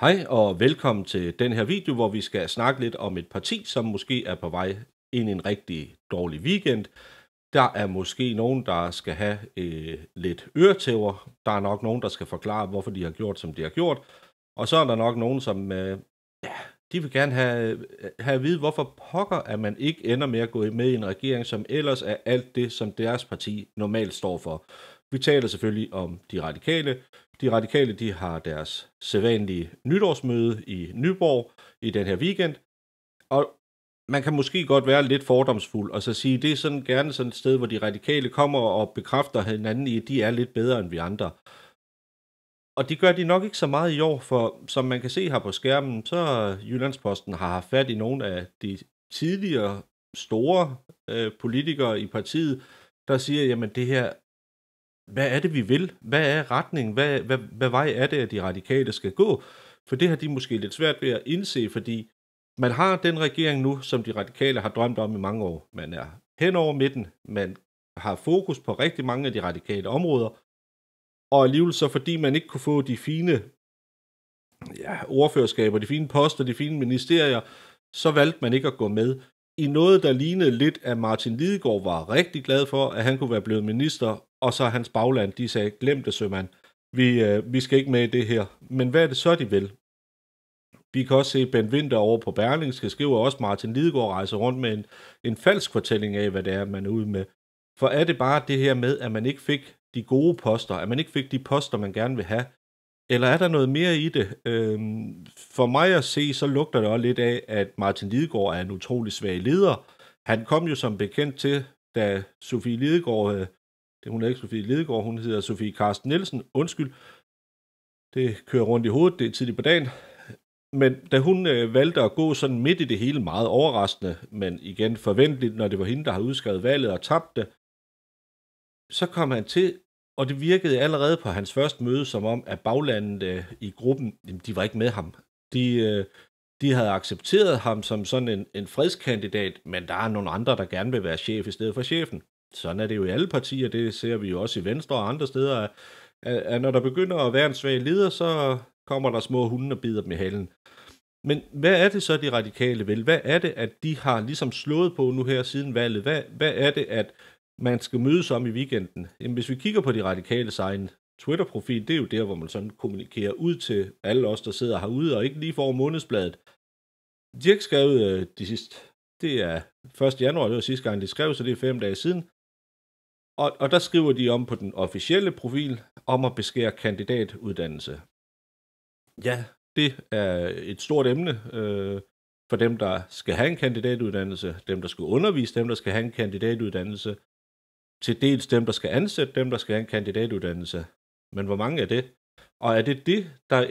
Hej og velkommen til den her video, hvor vi skal snakke lidt om et parti, som måske er på vej ind i en rigtig dårlig weekend. Der er måske nogen, der skal have øh, lidt øretæver. Der er nok nogen, der skal forklare, hvorfor de har gjort, som de har gjort. Og så er der nok nogen, som øh, de vil gerne have, have at vide, hvorfor pokker, at man ikke ender med at gå med i en regering, som ellers er alt det, som deres parti normalt står for. Vi taler selvfølgelig om de radikale. De radikale de har deres sædvanlige nytårsmøde i Nyborg i den her weekend. Og man kan måske godt være lidt fordomsfuld og så sige, det er sådan gerne sådan et sted, hvor de radikale kommer og bekræfter hinanden i, at de er lidt bedre end vi andre. Og det gør de nok ikke så meget i år, for som man kan se her på skærmen, så Jyllandsposten har haft fat i nogle af de tidligere store øh, politikere i partiet, der siger, jamen det her, hvad er det vi vil? Hvad er retningen? Hvad, hvad, hvad vej er det, at de radikale skal gå? For det har de måske lidt svært ved at indse, fordi man har den regering nu, som de radikale har drømt om i mange år. Man er hen over midten, man har fokus på rigtig mange af de radikale områder, og alligevel så, fordi man ikke kunne få de fine ja, ordførerskaber, de fine poster, de fine ministerier, så valgte man ikke at gå med. I noget, der lignede lidt, at Martin Lidegaard var rigtig glad for, at han kunne være blevet minister, og så hans bagland, de sagde, glem det, sømand. Vi, øh, vi skal ikke med i det her. Men hvad er det så, de vil? Vi kan også se Ben Winter over på Berlingske skriver også, Martin Lidegaard rejser rundt med en, en falsk fortælling af, hvad det er, man er ude med. For er det bare det her med, at man ikke fik de gode poster, at man ikke fik de poster, man gerne vil have, eller er der noget mere i det? Øhm, for mig at se, så lugter det også lidt af, at Martin Lidegaard er en utrolig svag leder. Han kom jo som bekendt til, da Sofie Lidegaard, øh, det hun er ikke Sofie Lidegaard, hun hedder Sofie Karsten Nielsen, undskyld, det kører rundt i hovedet, det er tidligt på dagen. Men da hun øh, valgte at gå sådan midt i det hele, meget overraskende, men igen forventeligt, når det var hende, der havde udskrevet valget og tabte, så kom han til og det virkede allerede på hans første møde, som om, at baglandet øh, i gruppen, jamen, de var ikke med ham. De, øh, de havde accepteret ham som sådan en, en fredskandidat, men der er nogle andre, der gerne vil være chef i stedet for chefen. Sådan er det jo i alle partier, det ser vi jo også i Venstre og andre steder, at, at når der begynder at være en svag leder, så kommer der små hunde og bider dem i halen. Men hvad er det så, de radikale vil? Hvad er det, at de har ligesom slået på nu her siden valget? Hvad, hvad er det, at man skal mødes om i weekenden. Jamen, hvis vi kigger på de radikale egen Twitter-profil, det er jo der, hvor man sådan kommunikerer ud til alle os, der sidder herude og ikke lige får månedsbladet. De har ikke skrevet øh, de sidste. Det er 1. januar, det var sidste gang, de skrev, så det er fem dage siden. Og, og der skriver de om på den officielle profil om at beskære kandidatuddannelse. Ja, det er et stort emne øh, for dem, der skal have en kandidatuddannelse, dem, der skal undervise, dem, der skal have en kandidatuddannelse, til dels dem, der skal ansætte dem, der skal have en kandidatuddannelse. Men hvor mange er det? Og er det det, der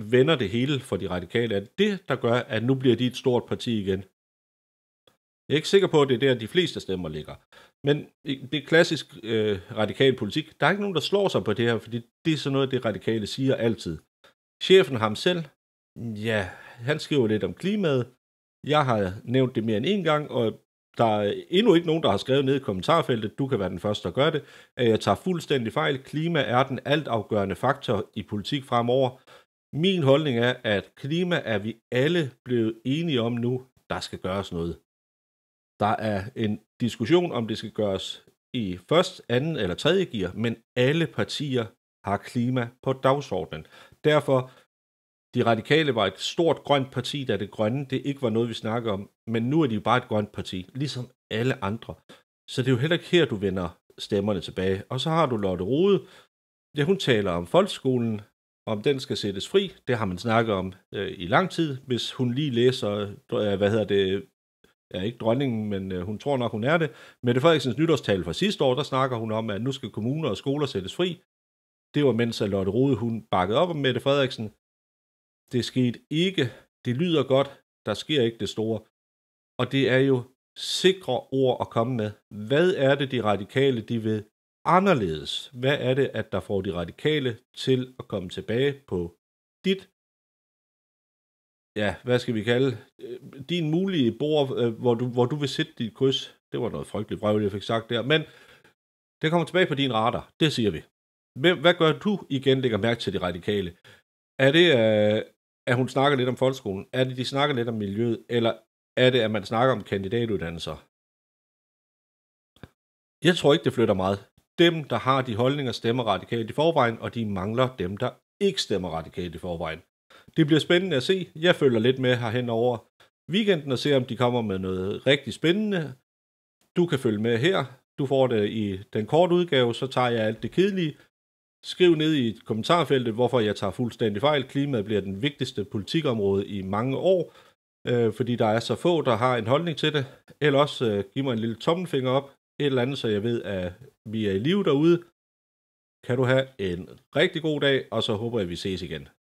vender det hele for de radikale? Er det det, der gør, at nu bliver de et stort parti igen? Jeg er ikke sikker på, at det er der, de fleste stemmer ligger. Men det er klassisk øh, radikal politik. Der er ikke nogen, der slår sig på det her, fordi det er sådan noget, det radikale siger altid. Chefen ham selv, ja, han skriver lidt om klimaet. Jeg har nævnt det mere end en gang, og der er endnu ikke nogen, der har skrevet ned i kommentarfeltet, du kan være den første, der gør det. Øh, jeg tager fuldstændig fejl. Klima er den altafgørende faktor i politik fremover. Min holdning er, at klima er vi alle blevet enige om nu, der skal gøres noget. Der er en diskussion, om det skal gøres i først, anden eller tredje gear, men alle partier har klima på dagsordenen. Derfor de radikale var et stort grønt parti, da det grønne det ikke var noget, vi snakker om, men nu er de jo bare et grønt parti, ligesom alle andre. Så det er jo heller ikke her, du vender stemmerne tilbage. Og så har du Lotte Rode, ja, hun taler om folkeskolen, om den skal sættes fri, det har man snakket om øh, i lang tid. Hvis hun lige læser, øh, hvad hedder det, ja, ikke dronningen, men øh, hun tror nok, hun er det. det Frederiksens nytårstal fra sidste år, der snakker hun om, at nu skal kommuner og skoler sættes fri. Det var mens at Lotte Rode, hun bakkede op om Mette Frederiksen. Det skete ikke. Det lyder godt. Der sker ikke det store. Og det er jo sikre ord at komme med. Hvad er det, de radikale de vil anderledes? Hvad er det, at der får de radikale til at komme tilbage på dit, ja, hvad skal vi kalde, øh, din mulige bord, øh, hvor du, hvor du vil sætte dit kryds. Det var noget frygteligt brev, jeg fik sagt der, men det kommer tilbage på din radar, det siger vi. hvad gør du igen, lægger mærke til de radikale? Er det, øh, at hun snakker lidt om folkeskolen? Er det, de snakker lidt om miljøet, eller er det, at man snakker om kandidatuddannelser? Jeg tror ikke, det flytter meget. Dem, der har de holdninger, stemmer radikalt i forvejen, og de mangler dem, der ikke stemmer radikalt i forvejen. Det bliver spændende at se. Jeg følger lidt med herhen over weekenden og ser, om de kommer med noget rigtig spændende. Du kan følge med her. Du får det i den korte udgave, så tager jeg alt det kedelige, Skriv ned i kommentarfeltet, hvorfor jeg tager fuldstændig fejl. Klimaet bliver den vigtigste politikområde i mange år, øh, fordi der er så få, der har en holdning til det. Eller også øh, giv mig en lille tommelfinger op, et eller andet, så jeg ved, at vi er i live derude. Kan du have en rigtig god dag, og så håber jeg, at vi ses igen.